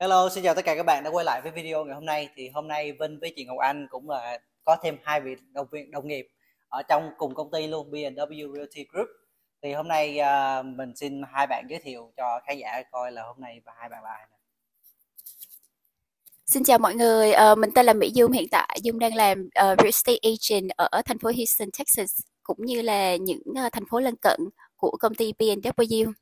Hello, xin chào tất cả các bạn đã quay lại với video ngày hôm nay. Thì hôm nay Vinh với chị Ngọc Anh cũng là có thêm hai vị đồng viên đồng nghiệp ở trong cùng công ty luôn B&W Realty Group. Thì hôm nay uh, mình xin hai bạn giới thiệu cho khán giả coi là hôm nay và hai bạn là ai. Xin chào mọi người, uh, mình tên là Mỹ Dung. Hiện tại Dung đang làm uh, real estate agent ở thành phố Houston, Texas cũng như là những uh, thành phố lân cận của công ty B&W.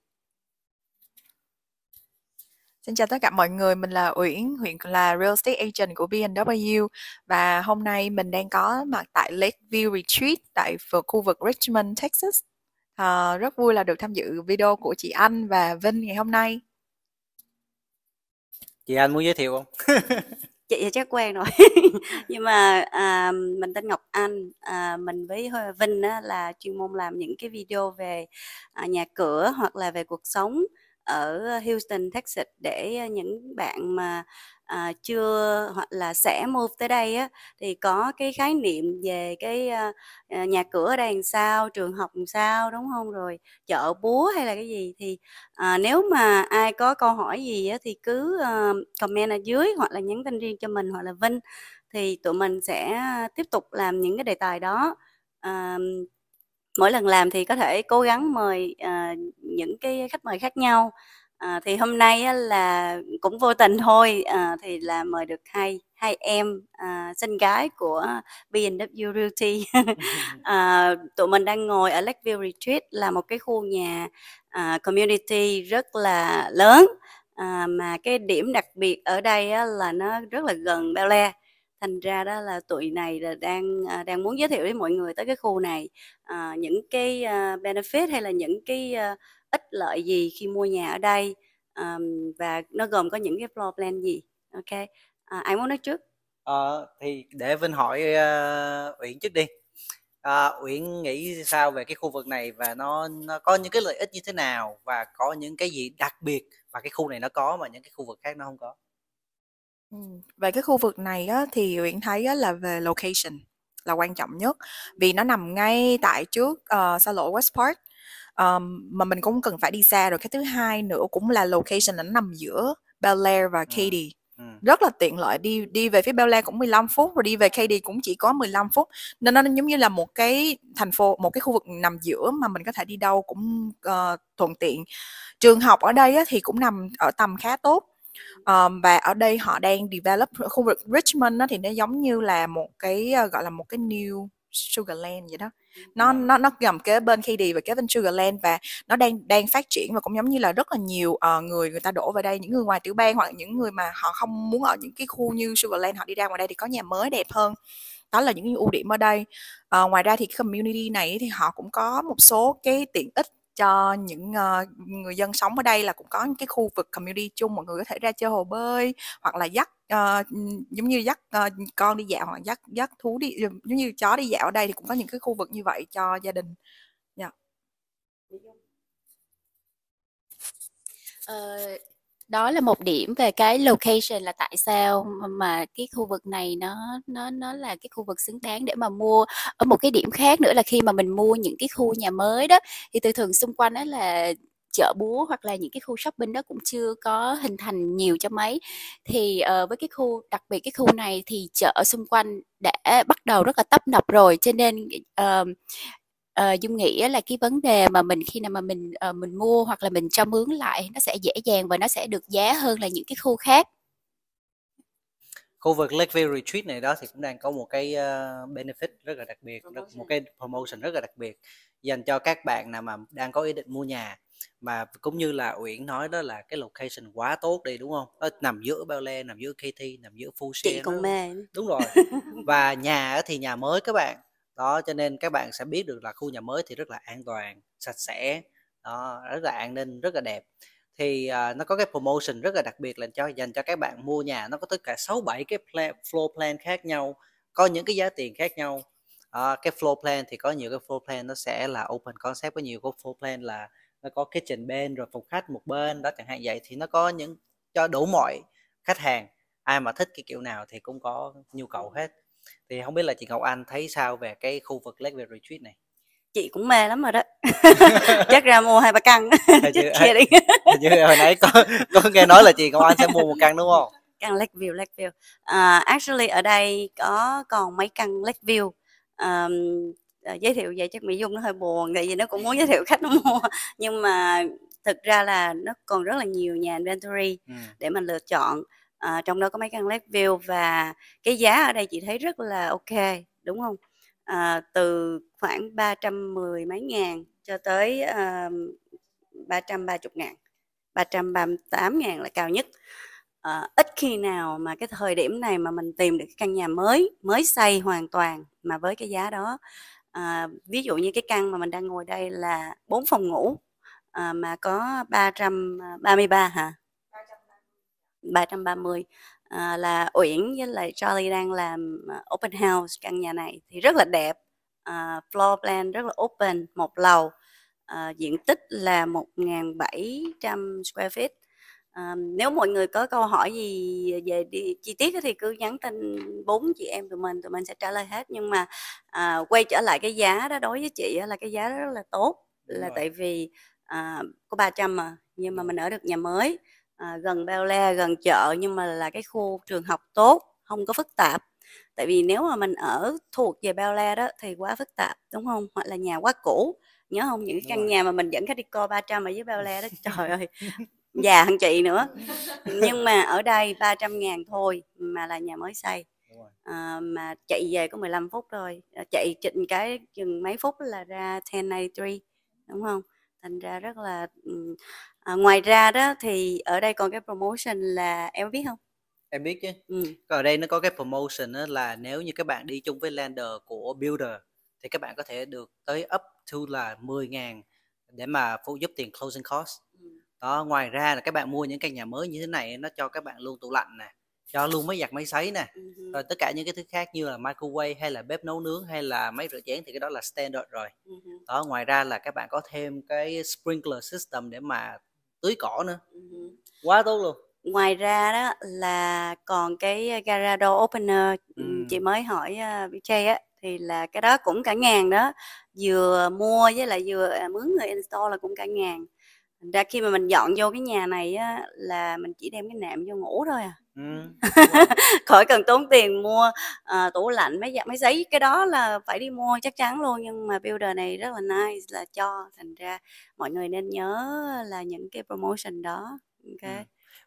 Xin chào tất cả mọi người, mình là Uyển, huyện là Real Estate Agent của B&W và hôm nay mình đang có mặt tại Lakeview Retreat tại khu vực Richmond, Texas. À, rất vui là được tham dự video của chị Anh và Vinh ngày hôm nay. Chị Anh muốn giới thiệu không? chị thì chắc quen rồi nhưng mà à, mình tên Ngọc Anh à, mình với Vinh á, là chuyên môn làm những cái video về à, nhà cửa hoặc là về cuộc sống ở ờ, Houston, Texas để ờ, những bạn mà à, chưa hoặc là sẽ move tới đây á thì có cái khái niệm về cái à, nhà cửa ở đây làm sao trường học làm sao đúng không rồi chợ búa hay là cái gì thì à, nếu mà ai có câu hỏi gì á thì cứ à, comment ở dưới hoặc là nhắn tin riêng cho mình hoặc là Vinh thì tụi mình sẽ tiếp tục làm những cái đề tài đó à, mỗi lần làm thì có thể cố gắng mời à, những cái khách mời khác nhau à, thì hôm nay á, là cũng vô tình thôi à, thì là mời được hai hai em à, xinh gái của B&W Realty à, tụi mình đang ngồi ở Lakeview Retreat là một cái khu nhà à, community rất là lớn à, mà cái điểm đặc biệt ở đây á, là nó rất là gần Bel Air thành ra đó là tụi này là đang à, đang muốn giới thiệu với mọi người tới cái khu này à, những cái à, benefit hay là những cái à, ích lợi gì khi mua nhà ở đây um, và nó gồm có những cái floor plan gì ok à, ai muốn nói trước ờ, thì để vinh hỏi uh, uyển trước đi à, Uyển nghĩ sao về cái khu vực này và nó nó có những cái lợi ích như thế nào và có những cái gì đặc biệt và cái khu này nó có mà những cái khu vực khác nó không có về cái khu vực này á, thì Uyển thấy á, là về location là quan trọng nhất, vì nó nằm ngay tại trước, ờ, xa lộ West Park, ờm, mà mình cũng hông cần phải đi xa. Rồi cái thứ hai nữa cũng là location là nó nằm giữa Bel Air và Ừm, Katy, ừm. rất là tiện lợi, đi đi về phía Bel Air cũng 15 phút, rồi đi về Katy cũng chỉ có 15 phút, nên nó giống như là một cái thành phố một cái khu vực nằm giữa mà mình có thể đi đâu cũng, ờ, thuận tiện. Trường học ở đây á, thì cũng nằm ở tầm khá tốt um, và ở đây họ đang develop khu vực Richmond đó thì nó giống như là một cái uh, gọi là một cái new Sugarland vậy đó nó nó nó gồm kế bên khi đi và kế bên Sugarland và nó đang đang phát triển và cũng giống như là rất là nhiều uh, người người ta đổ vào đây những người ngoài tiểu bang hoặc những người mà họ không muốn ở những cái khu như Sugarland họ đi ra ngoài đây thì có nhà mới đẹp hơn đó là những ưu điểm ở đây à, ngoài ra thì community này thì họ cũng có một số cái tiện ích cho những uh, người dân sống ở đây là cũng có những cái khu vực community chung mọi người có thể ra chơi hồ bơi hoặc là dắt uh, giống như dắt uh, con đi dạo hoặc dắt dắt thú đi giống như chó đi dạo ở đây thì cũng có những cái khu vực như vậy cho gia đình. Yeah. Dạ. Uh, đó là một điểm về cái location là tại sao mà cái khu vực này nó nó nó là cái khu vực xứng đáng để mà mua ở một cái điểm khác nữa là khi mà mình mua những cái khu nhà mới đó thì từ thường xung quanh đó là chợ búa hoặc là những cái khu shopping đó cũng chưa có hình thành nhiều cho mấy thì uh, với cái khu đặc biệt cái khu này thì chợ xung quanh đã bắt đầu rất là tấp nập rồi cho nên uh, uh, dung nghĩ là cái vấn đề mà mình khi nào mà mình uh, mình mua hoặc là mình cho mướn lại nó sẽ dễ dàng và nó sẽ được giá hơn là những cái khu khác khu vực Lakeview Retreat này đó thì cũng đang có một cái uh, benefit rất là đặc biệt promotion. một cái promotion rất là đặc biệt dành cho các bạn nào mà đang có ý định mua nhà mà cũng như là Uyển nói đó là cái location quá tốt đi đúng không? Nó nằm giữa Bao Le, nằm giữa KT, nằm giữa Phu Chị còn mê. Đúng rồi. Và nhà thì nhà mới các bạn đó cho nên các bạn sẽ biết được là khu nhà mới thì rất là an toàn sạch sẽ đó, rất là an ninh rất là đẹp thì uh, nó có cái promotion rất là đặc biệt là cho dành cho các bạn mua nhà nó có tất cả 6 7 cái plan, floor plan khác nhau có những cái giá tiền khác nhau uh, cái floor plan thì có nhiều cái floor plan nó sẽ là open concept có nhiều cái floor plan là nó có kitchen bên rồi phòng khách một bên đó chẳng hạn vậy thì nó có những cho đủ mọi khách hàng ai mà thích cái kiểu nào thì cũng có nhu cầu hết thì không biết là chị Ngọc Anh thấy sao về cái khu vực Lake Verde Retreat này chị cũng mê lắm rồi đó chắc ra mua hai ba căn như hồi nãy có có nghe nói là chị Ngọc Anh sẽ mua một căn đúng không căn lake Lakeview Lakeview uh, à, actually ở đây có còn mấy căn Lakeview um, ờ, giới thiệu vậy chắc mỹ dung nó hơi buồn tại vì nó cũng muốn giới thiệu khách nó mua nhưng mà thực ra là nó còn rất là nhiều nhà inventory ừ. để mình lựa chọn à, trong đó có mấy căn led view và cái giá ở đây chị thấy rất là ok đúng không à, từ khoảng 310 mấy ngàn cho tới ba à, 330 ngàn 338 ngàn là cao nhất à, ít khi nào mà cái thời điểm này mà mình tìm được cái căn nhà mới mới xây hoàn toàn mà với cái giá đó à, ví dụ như cái căn mà mình đang ngồi đây là bốn phòng ngủ à, mà có 333 hả 330 à, ờ, là Uyển với lại Charlie đang làm ờ, open house căn nhà này thì rất là đẹp à, floor plan rất là open một lầu à, diện tích là 1.700 square feet à, nếu mọi người có câu hỏi gì về đi, chi tiết thì cứ nhắn tin bốn chị em tụi mình tụi mình sẽ trả lời hết nhưng mà à, quay trở lại cái giá đó đối với chị là cái giá rất là tốt Đúng là rồi. tại vì à, có 300 mà nhưng mà mình ở được nhà mới à, gần bao la gần chợ nhưng mà là cái khu trường học tốt không có phức tạp tại vì nếu mà mình ở thuộc về bao la đó thì quá phức tạp đúng không hoặc là nhà quá cũ nhớ không những cái căn nhà mà mình dẫn khách đi co 300 ở dưới bao la đó trời ơi già hơn chị nữa nhưng mà ở đây 300 ngàn thôi mà là nhà mới xây à, mà chạy về có 15 phút rồi à, chạy chỉnh cái chừng mấy phút là ra 1083 đúng không thành ra rất là à, ngoài ra đó thì ở đây còn cái promotion là em biết không em biết chứ ừ. còn ở đây nó có cái promotion đó là nếu như các bạn đi chung với lander của builder thì các bạn có thể được tới up to là 10 ngàn để mà phụ giúp tiền closing cost ừ. đó ngoài ra là các bạn mua những căn nhà mới như thế này nó cho các bạn luôn tủ lạnh nè cho luôn máy giặt máy sấy nè ừ. rồi tất cả những cái thứ khác như là microwave hay là bếp nấu nướng hay là máy rửa chén thì cái đó là standard rồi ừ. đó ngoài ra là các bạn có thêm cái sprinkler system để mà tưới cỏ nữa ừ. quá tốt luôn ngoài ra đó là còn cái ờ, garado opener ừ, ừ. chị mới hỏi BJ ờ, á thì là cái đó cũng cả ngàn đó vừa mua với lại vừa à, mướn người install là cũng cả ngàn thành ra khi mà mình dọn vô cái nhà này á, là mình chỉ đem cái nệm vô ngủ thôi à ừ. khỏi cần tốn tiền mua uh, tủ lạnh mấy mấy giấy cái đó là phải đi mua chắc chắn luôn nhưng mà builder này rất là nice là cho thành ra mọi người nên nhớ là những cái promotion đó ok ừ.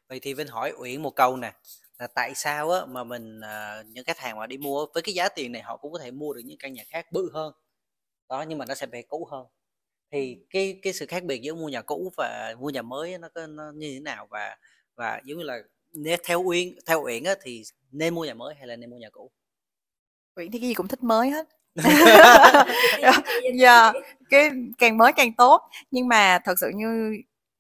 vậy thì vinh hỏi uyển một câu nè là tại sao á mà mình uh, những khách hàng mà đi mua với cái giá tiền này họ cũng có thể mua được những căn nhà khác bự hơn đó nhưng mà nó sẽ về cũ hơn thì cái cái sự khác biệt giữa mua nhà cũ và mua nhà mới nó nó như thế nào và và giống như là nếu theo uyên theo uyển á, thì nên mua nhà mới hay là nên mua nhà cũ uyển thì cái gì cũng thích mới hết dạ yeah, cái càng mới càng tốt nhưng mà thật sự như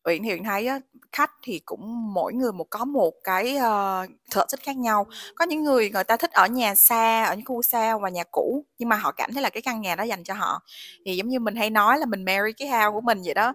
uyển thì uyển thấy á, khách thì cũng mỗi người một có một cái uh, sở thích khác nhau có những người người ta thích ở nhà xa ở những khu xa và nhà cũ nhưng mà họ cảm thấy là cái căn nhà đó dành cho họ thì giống như mình hay nói là mình marry cái house của mình vậy đó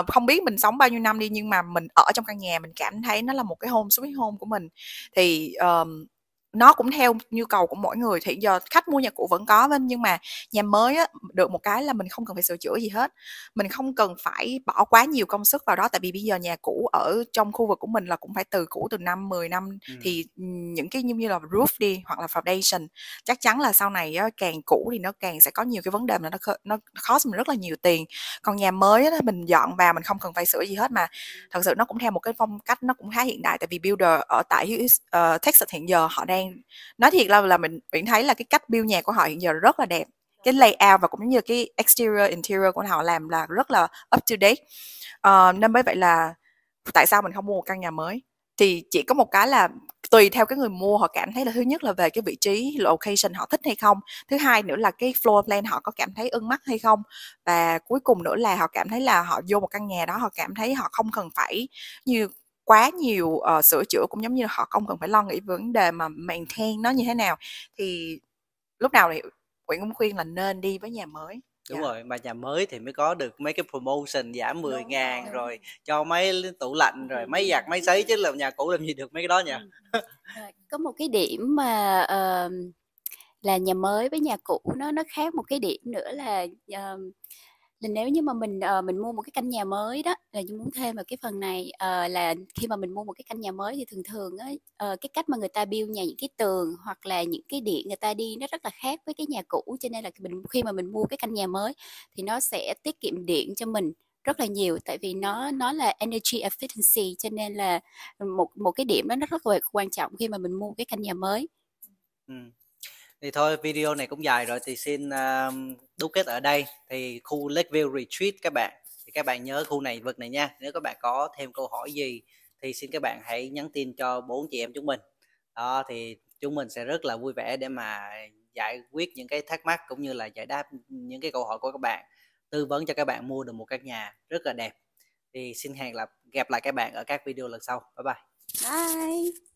uh, không biết mình sống bao nhiêu năm đi nhưng mà mình ở trong căn nhà mình cảm thấy nó là một cái home sweet home của mình thì um, nó cũng theo nhu cầu của mỗi người thì giờ khách mua nhà cũ vẫn có nhưng mà nhà mới á, được một cái là mình không cần phải sửa chữa gì hết mình không cần phải bỏ quá nhiều công sức vào đó tại vì bây giờ nhà cũ ở trong khu vực của mình là cũng phải từ cũ từ năm 10 năm ừ. thì những cái như, như là roof đi hoặc là foundation chắc chắn là sau này á, càng cũ thì nó càng sẽ có nhiều cái vấn đề mà nó nó cost mình rất là nhiều tiền còn nhà mới á, mình dọn vào mình không cần phải sửa gì hết mà thật sự nó cũng theo một cái phong cách nó cũng khá hiện đại tại vì builder ở tại uh, Texas hiện giờ họ đang Lan nói thiệt là là mình mình thấy là cái cách build nhà của họ hiện giờ rất là đẹp cái layout và cũng như cái exterior interior của họ làm là rất là up to date uh, nên bởi vậy là tại sao mình không mua một căn nhà mới thì chỉ có một cái là tùy theo cái người mua họ cảm thấy là thứ nhất là về cái vị trí location họ thích hay không thứ hai nữa là cái floor plan họ có cảm thấy ưng mắt hay không và cuối cùng nữa là họ cảm thấy là họ vô một căn nhà đó họ cảm thấy họ không cần phải như quá nhiều uh, sửa chữa cũng giống như là họ không cần phải lo nghĩ vấn đề mà maintain nó như thế nào thì lúc nào thì Nguyễn cũng khuyên là nên đi với nhà mới đúng dạ. rồi mà nhà mới thì mới có được mấy cái promotion giảm 10 đúng ngàn rồi. rồi cho mấy tủ lạnh rồi mấy giặt máy sấy chứ làm nhà cũ làm gì được mấy cái đó nhỉ ừ. có một cái điểm mà uh, là nhà mới với nhà cũ nó nó khác một cái điểm nữa là uh, là nếu như mà mình uh, mình mua một cái căn nhà mới đó là như muốn thêm vào cái phần này uh, là khi mà mình mua một cái căn nhà mới thì thường thường á uh, cái cách mà người ta build nhà những cái tường hoặc là những cái điện người ta đi nó rất là khác với cái nhà cũ cho nên là mình khi mà mình mua cái căn nhà mới thì nó sẽ tiết kiệm điện cho mình rất là nhiều tại vì nó nó là energy efficiency cho nên là một một cái điểm đó nó rất là quan trọng khi mà mình mua cái căn nhà mới. Ừ thì thôi video này cũng dài rồi thì xin uh, đúc kết ở đây thì khu Lakeview Retreat các bạn thì các bạn nhớ khu này vực này nha nếu các bạn có thêm câu hỏi gì thì xin các bạn hãy nhắn tin cho bốn chị em chúng mình đó thì chúng mình sẽ rất là vui vẻ để mà giải quyết những cái thắc mắc cũng như là giải đáp những cái câu hỏi của các bạn tư vấn cho các bạn mua được một căn nhà rất là đẹp thì xin hẹn gặp gặp lại các bạn ở các video lần sau bye bye bye